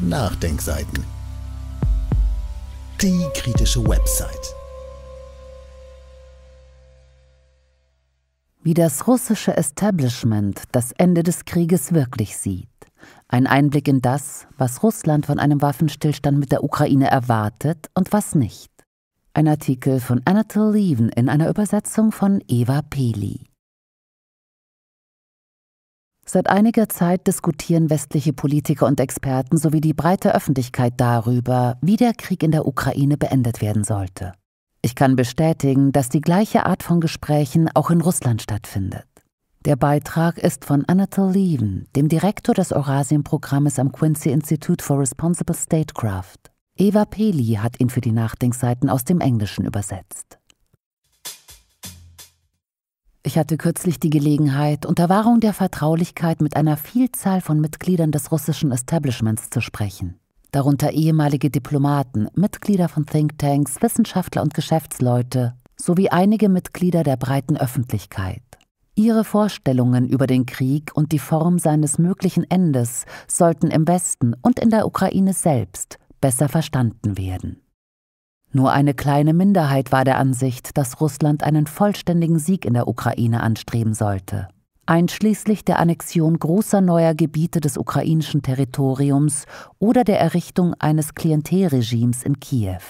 Nachdenkseiten. Die kritische Website. Wie das russische Establishment das Ende des Krieges wirklich sieht. Ein Einblick in das, was Russland von einem Waffenstillstand mit der Ukraine erwartet und was nicht. Ein Artikel von Anatol Levin in einer Übersetzung von Eva Peli. Seit einiger Zeit diskutieren westliche Politiker und Experten sowie die breite Öffentlichkeit darüber, wie der Krieg in der Ukraine beendet werden sollte. Ich kann bestätigen, dass die gleiche Art von Gesprächen auch in Russland stattfindet. Der Beitrag ist von Anatol Levin, dem Direktor des Eurasien-Programmes am Quincy Institute for Responsible Statecraft. Eva Peli hat ihn für die Nachdenkseiten aus dem Englischen übersetzt. Ich hatte kürzlich die Gelegenheit, unter Wahrung der Vertraulichkeit mit einer Vielzahl von Mitgliedern des russischen Establishments zu sprechen, darunter ehemalige Diplomaten, Mitglieder von Thinktanks, Wissenschaftler und Geschäftsleute sowie einige Mitglieder der breiten Öffentlichkeit. Ihre Vorstellungen über den Krieg und die Form seines möglichen Endes sollten im Westen und in der Ukraine selbst besser verstanden werden. Nur eine kleine Minderheit war der Ansicht, dass Russland einen vollständigen Sieg in der Ukraine anstreben sollte. Einschließlich der Annexion großer neuer Gebiete des ukrainischen Territoriums oder der Errichtung eines Klientelregimes in Kiew.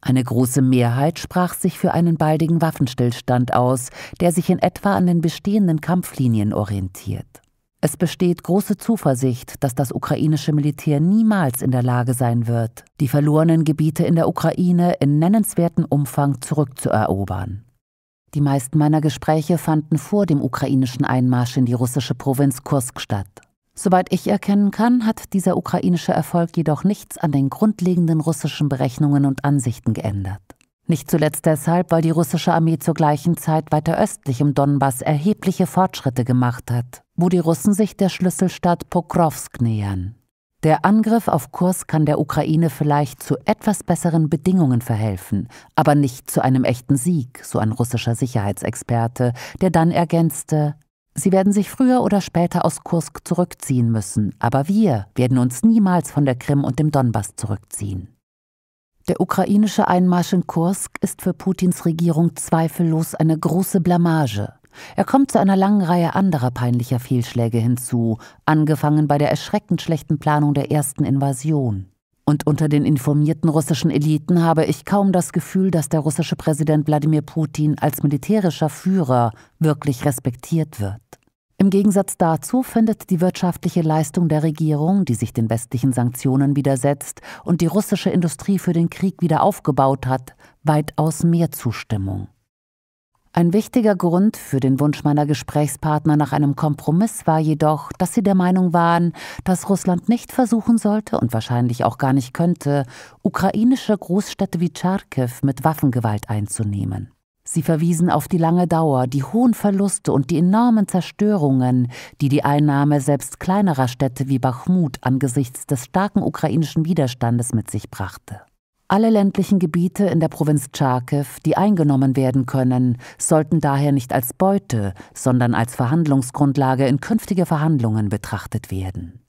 Eine große Mehrheit sprach sich für einen baldigen Waffenstillstand aus, der sich in etwa an den bestehenden Kampflinien orientiert. Es besteht große Zuversicht, dass das ukrainische Militär niemals in der Lage sein wird, die verlorenen Gebiete in der Ukraine in nennenswerten Umfang zurückzuerobern. Die meisten meiner Gespräche fanden vor dem ukrainischen Einmarsch in die russische Provinz Kursk statt. Soweit ich erkennen kann, hat dieser ukrainische Erfolg jedoch nichts an den grundlegenden russischen Berechnungen und Ansichten geändert. Nicht zuletzt deshalb, weil die russische Armee zur gleichen Zeit weiter östlich im Donbass erhebliche Fortschritte gemacht hat wo die Russen sich der Schlüsselstadt Pokrovsk nähern. Der Angriff auf Kurs kann der Ukraine vielleicht zu etwas besseren Bedingungen verhelfen, aber nicht zu einem echten Sieg, so ein russischer Sicherheitsexperte, der dann ergänzte, Sie werden sich früher oder später aus Kursk zurückziehen müssen, aber wir werden uns niemals von der Krim und dem Donbass zurückziehen. Der ukrainische Einmarsch in Kursk ist für Putins Regierung zweifellos eine große Blamage. Er kommt zu einer langen Reihe anderer peinlicher Fehlschläge hinzu, angefangen bei der erschreckend schlechten Planung der ersten Invasion. Und unter den informierten russischen Eliten habe ich kaum das Gefühl, dass der russische Präsident Wladimir Putin als militärischer Führer wirklich respektiert wird. Im Gegensatz dazu findet die wirtschaftliche Leistung der Regierung, die sich den westlichen Sanktionen widersetzt und die russische Industrie für den Krieg wieder aufgebaut hat, weitaus mehr Zustimmung. Ein wichtiger Grund für den Wunsch meiner Gesprächspartner nach einem Kompromiss war jedoch, dass sie der Meinung waren, dass Russland nicht versuchen sollte und wahrscheinlich auch gar nicht könnte, ukrainische Großstädte wie Charkiw mit Waffengewalt einzunehmen. Sie verwiesen auf die lange Dauer, die hohen Verluste und die enormen Zerstörungen, die die Einnahme selbst kleinerer Städte wie Bachmut angesichts des starken ukrainischen Widerstandes mit sich brachte. Alle ländlichen Gebiete in der Provinz Charkiw, die eingenommen werden können, sollten daher nicht als Beute, sondern als Verhandlungsgrundlage in künftige Verhandlungen betrachtet werden.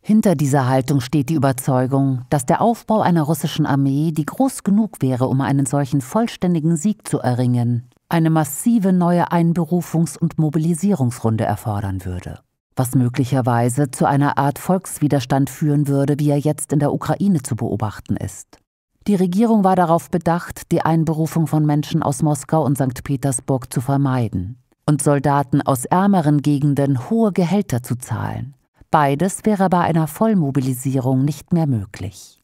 Hinter dieser Haltung steht die Überzeugung, dass der Aufbau einer russischen Armee, die groß genug wäre, um einen solchen vollständigen Sieg zu erringen, eine massive neue Einberufungs- und Mobilisierungsrunde erfordern würde, was möglicherweise zu einer Art Volkswiderstand führen würde, wie er jetzt in der Ukraine zu beobachten ist. Die Regierung war darauf bedacht, die Einberufung von Menschen aus Moskau und St. Petersburg zu vermeiden und Soldaten aus ärmeren Gegenden hohe Gehälter zu zahlen. Beides wäre bei einer Vollmobilisierung nicht mehr möglich.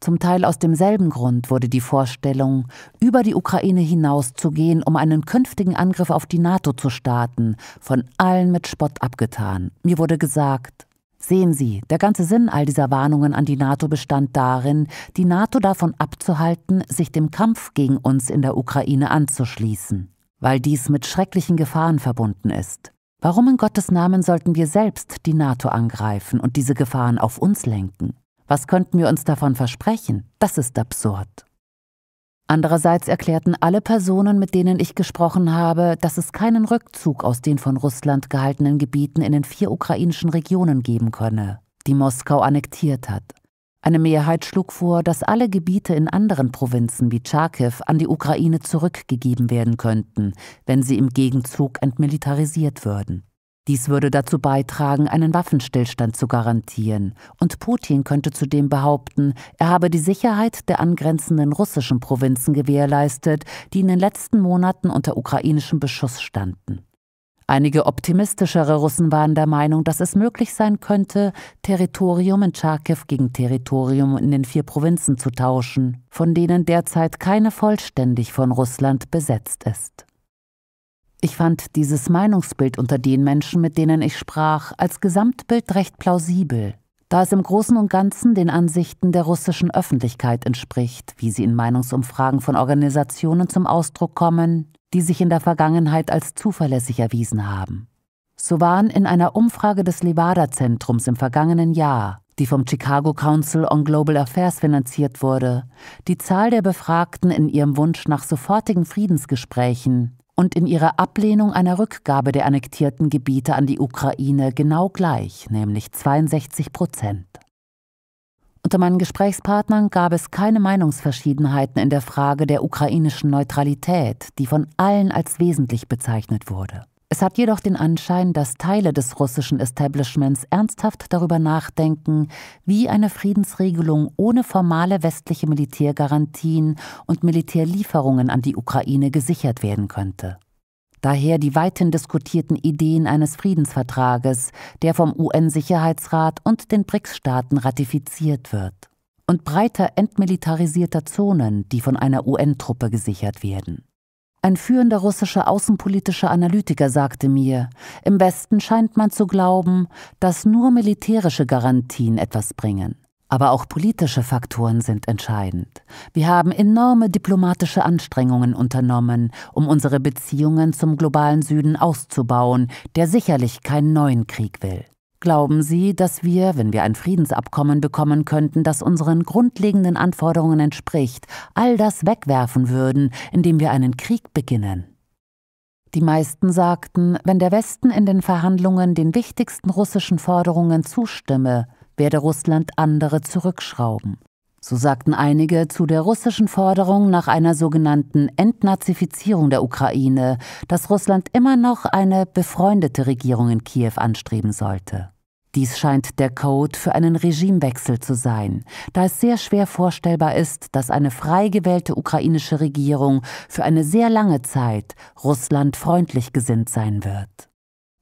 Zum Teil aus demselben Grund wurde die Vorstellung, über die Ukraine hinauszugehen, um einen künftigen Angriff auf die NATO zu starten, von allen mit Spott abgetan. Mir wurde gesagt, Sehen Sie, der ganze Sinn all dieser Warnungen an die NATO bestand darin, die NATO davon abzuhalten, sich dem Kampf gegen uns in der Ukraine anzuschließen, weil dies mit schrecklichen Gefahren verbunden ist. Warum in Gottes Namen sollten wir selbst die NATO angreifen und diese Gefahren auf uns lenken? Was könnten wir uns davon versprechen? Das ist absurd. Andererseits erklärten alle Personen, mit denen ich gesprochen habe, dass es keinen Rückzug aus den von Russland gehaltenen Gebieten in den vier ukrainischen Regionen geben könne, die Moskau annektiert hat. Eine Mehrheit schlug vor, dass alle Gebiete in anderen Provinzen wie Charkiw an die Ukraine zurückgegeben werden könnten, wenn sie im Gegenzug entmilitarisiert würden. Dies würde dazu beitragen, einen Waffenstillstand zu garantieren, und Putin könnte zudem behaupten, er habe die Sicherheit der angrenzenden russischen Provinzen gewährleistet, die in den letzten Monaten unter ukrainischem Beschuss standen. Einige optimistischere Russen waren der Meinung, dass es möglich sein könnte, Territorium in Charkiw gegen Territorium in den vier Provinzen zu tauschen, von denen derzeit keine vollständig von Russland besetzt ist. Ich fand dieses Meinungsbild unter den Menschen, mit denen ich sprach, als Gesamtbild recht plausibel, da es im Großen und Ganzen den Ansichten der russischen Öffentlichkeit entspricht, wie sie in Meinungsumfragen von Organisationen zum Ausdruck kommen, die sich in der Vergangenheit als zuverlässig erwiesen haben. So waren in einer Umfrage des Levada-Zentrums im vergangenen Jahr, die vom Chicago Council on Global Affairs finanziert wurde, die Zahl der Befragten in ihrem Wunsch nach sofortigen Friedensgesprächen und in ihrer Ablehnung einer Rückgabe der annektierten Gebiete an die Ukraine genau gleich, nämlich 62 Prozent. Unter meinen Gesprächspartnern gab es keine Meinungsverschiedenheiten in der Frage der ukrainischen Neutralität, die von allen als wesentlich bezeichnet wurde. Es hat jedoch den Anschein, dass Teile des russischen Establishments ernsthaft darüber nachdenken, wie eine Friedensregelung ohne formale westliche Militärgarantien und Militärlieferungen an die Ukraine gesichert werden könnte. Daher die weithin diskutierten Ideen eines Friedensvertrages, der vom UN-Sicherheitsrat und den BRICS-Staaten ratifiziert wird. Und breiter entmilitarisierter Zonen, die von einer UN-Truppe gesichert werden. Ein führender russischer außenpolitischer Analytiker sagte mir, im Westen scheint man zu glauben, dass nur militärische Garantien etwas bringen. Aber auch politische Faktoren sind entscheidend. Wir haben enorme diplomatische Anstrengungen unternommen, um unsere Beziehungen zum globalen Süden auszubauen, der sicherlich keinen neuen Krieg will. Glauben Sie, dass wir, wenn wir ein Friedensabkommen bekommen könnten, das unseren grundlegenden Anforderungen entspricht, all das wegwerfen würden, indem wir einen Krieg beginnen? Die meisten sagten, wenn der Westen in den Verhandlungen den wichtigsten russischen Forderungen zustimme, werde Russland andere zurückschrauben. So sagten einige zu der russischen Forderung nach einer sogenannten Entnazifizierung der Ukraine, dass Russland immer noch eine befreundete Regierung in Kiew anstreben sollte. Dies scheint der Code für einen Regimewechsel zu sein, da es sehr schwer vorstellbar ist, dass eine frei gewählte ukrainische Regierung für eine sehr lange Zeit Russland freundlich gesinnt sein wird.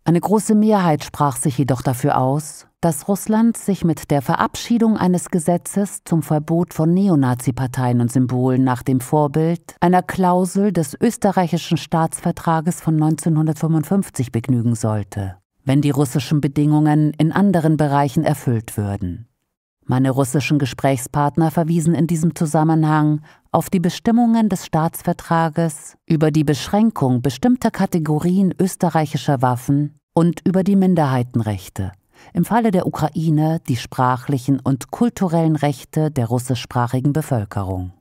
Eine große Mehrheit sprach sich jedoch dafür aus, dass Russland sich mit der Verabschiedung eines Gesetzes zum Verbot von Neonaziparteien und Symbolen nach dem Vorbild einer Klausel des österreichischen Staatsvertrages von 1955 begnügen sollte, wenn die russischen Bedingungen in anderen Bereichen erfüllt würden. Meine russischen Gesprächspartner verwiesen in diesem Zusammenhang auf die Bestimmungen des Staatsvertrages über die Beschränkung bestimmter Kategorien österreichischer Waffen und über die Minderheitenrechte. Im Falle der Ukraine die sprachlichen und kulturellen Rechte der russischsprachigen Bevölkerung.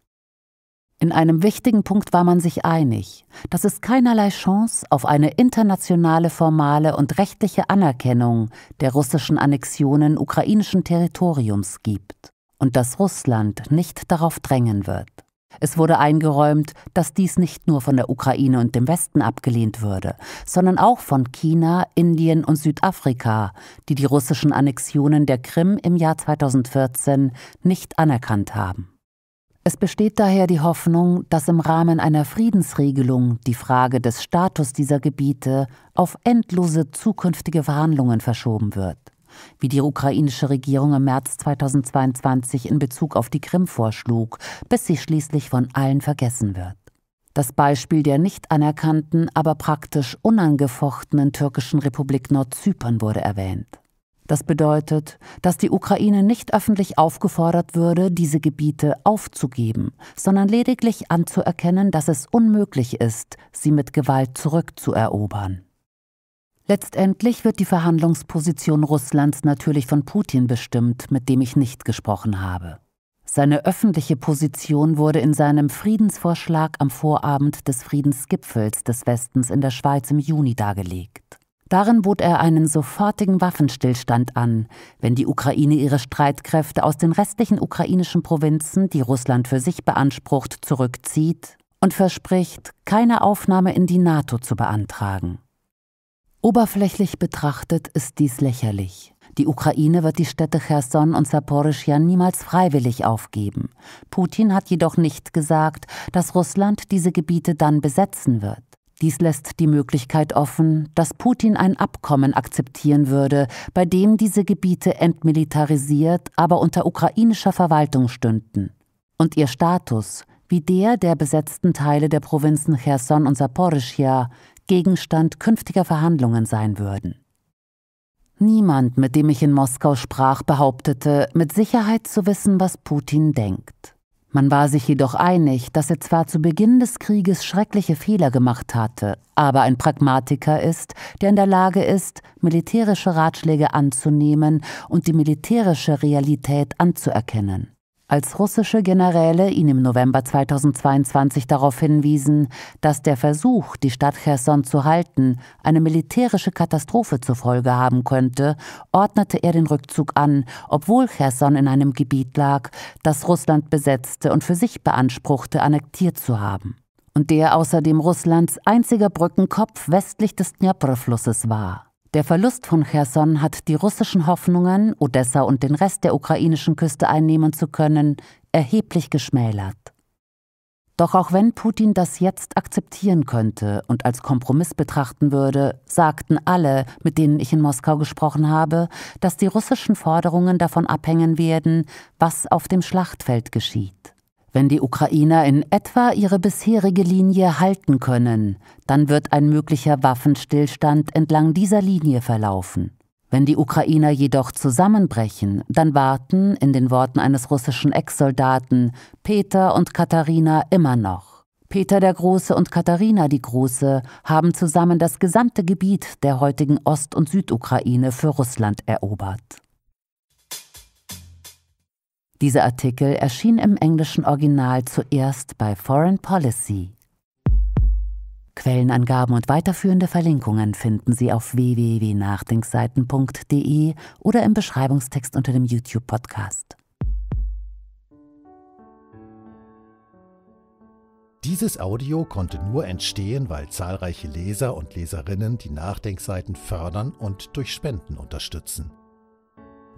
In einem wichtigen Punkt war man sich einig, dass es keinerlei Chance auf eine internationale formale und rechtliche Anerkennung der russischen Annexionen ukrainischen Territoriums gibt und dass Russland nicht darauf drängen wird. Es wurde eingeräumt, dass dies nicht nur von der Ukraine und dem Westen abgelehnt würde, sondern auch von China, Indien und Südafrika, die die russischen Annexionen der Krim im Jahr 2014 nicht anerkannt haben. Es besteht daher die Hoffnung, dass im Rahmen einer Friedensregelung die Frage des Status dieser Gebiete auf endlose zukünftige Verhandlungen verschoben wird, wie die ukrainische Regierung im März 2022 in Bezug auf die Krim vorschlug, bis sie schließlich von allen vergessen wird. Das Beispiel der nicht anerkannten, aber praktisch unangefochtenen türkischen Republik Nordzypern wurde erwähnt. Das bedeutet, dass die Ukraine nicht öffentlich aufgefordert würde, diese Gebiete aufzugeben, sondern lediglich anzuerkennen, dass es unmöglich ist, sie mit Gewalt zurückzuerobern. Letztendlich wird die Verhandlungsposition Russlands natürlich von Putin bestimmt, mit dem ich nicht gesprochen habe. Seine öffentliche Position wurde in seinem Friedensvorschlag am Vorabend des Friedensgipfels des Westens in der Schweiz im Juni dargelegt. Darin bot er einen sofortigen Waffenstillstand an, wenn die Ukraine ihre Streitkräfte aus den restlichen ukrainischen Provinzen, die Russland für sich beansprucht, zurückzieht und verspricht, keine Aufnahme in die NATO zu beantragen. Oberflächlich betrachtet ist dies lächerlich. Die Ukraine wird die Städte Cherson und Saporischja niemals freiwillig aufgeben. Putin hat jedoch nicht gesagt, dass Russland diese Gebiete dann besetzen wird. Dies lässt die Möglichkeit offen, dass Putin ein Abkommen akzeptieren würde, bei dem diese Gebiete entmilitarisiert, aber unter ukrainischer Verwaltung stünden. Und ihr Status, wie der der besetzten Teile der Provinzen Cherson und Saporischia, Gegenstand künftiger Verhandlungen sein würden. Niemand, mit dem ich in Moskau sprach, behauptete, mit Sicherheit zu wissen, was Putin denkt. Man war sich jedoch einig, dass er zwar zu Beginn des Krieges schreckliche Fehler gemacht hatte, aber ein Pragmatiker ist, der in der Lage ist, militärische Ratschläge anzunehmen und die militärische Realität anzuerkennen als russische Generäle ihn im November 2022 darauf hinwiesen, dass der Versuch, die Stadt Cherson zu halten, eine militärische Katastrophe zur Folge haben könnte, ordnete er den Rückzug an, obwohl Cherson in einem Gebiet lag, das Russland besetzte und für sich beanspruchte, annektiert zu haben und der außerdem Russlands einziger Brückenkopf westlich des Dnjepr-Flusses war. Der Verlust von Cherson hat die russischen Hoffnungen, Odessa und den Rest der ukrainischen Küste einnehmen zu können, erheblich geschmälert. Doch auch wenn Putin das jetzt akzeptieren könnte und als Kompromiss betrachten würde, sagten alle, mit denen ich in Moskau gesprochen habe, dass die russischen Forderungen davon abhängen werden, was auf dem Schlachtfeld geschieht. Wenn die Ukrainer in etwa ihre bisherige Linie halten können, dann wird ein möglicher Waffenstillstand entlang dieser Linie verlaufen. Wenn die Ukrainer jedoch zusammenbrechen, dann warten, in den Worten eines russischen Ex-Soldaten, Peter und Katharina immer noch. Peter der Große und Katharina die Große haben zusammen das gesamte Gebiet der heutigen Ost- und Südukraine für Russland erobert. Dieser Artikel erschien im englischen Original zuerst bei Foreign Policy. Quellenangaben und weiterführende Verlinkungen finden Sie auf www.nachdenkseiten.de oder im Beschreibungstext unter dem YouTube-Podcast. Dieses Audio konnte nur entstehen, weil zahlreiche Leser und Leserinnen die Nachdenkseiten fördern und durch Spenden unterstützen.